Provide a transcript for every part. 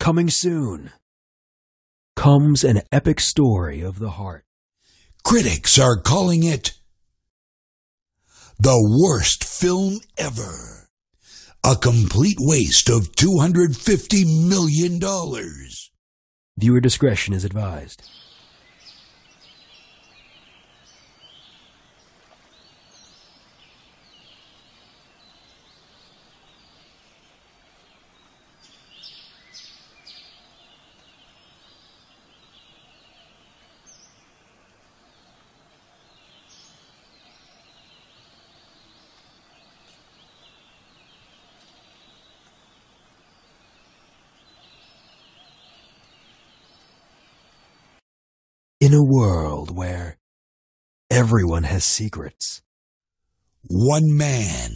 Coming soon comes an epic story of the heart. Critics are calling it the worst film ever. A complete waste of $250 million. Viewer discretion is advised. In a world where everyone has secrets, one man,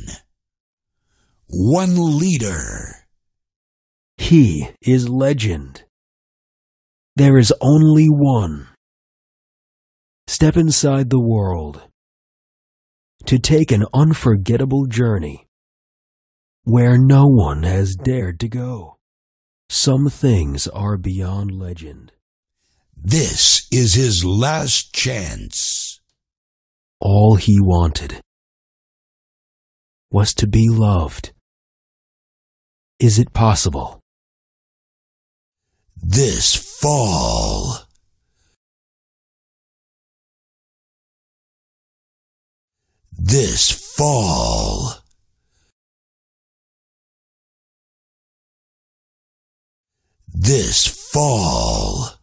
one leader. He is legend. There is only one. Step inside the world to take an unforgettable journey where no one has dared to go. Some things are beyond legend. This is his last chance. All he wanted was to be loved. Is it possible? This fall. This fall. This fall.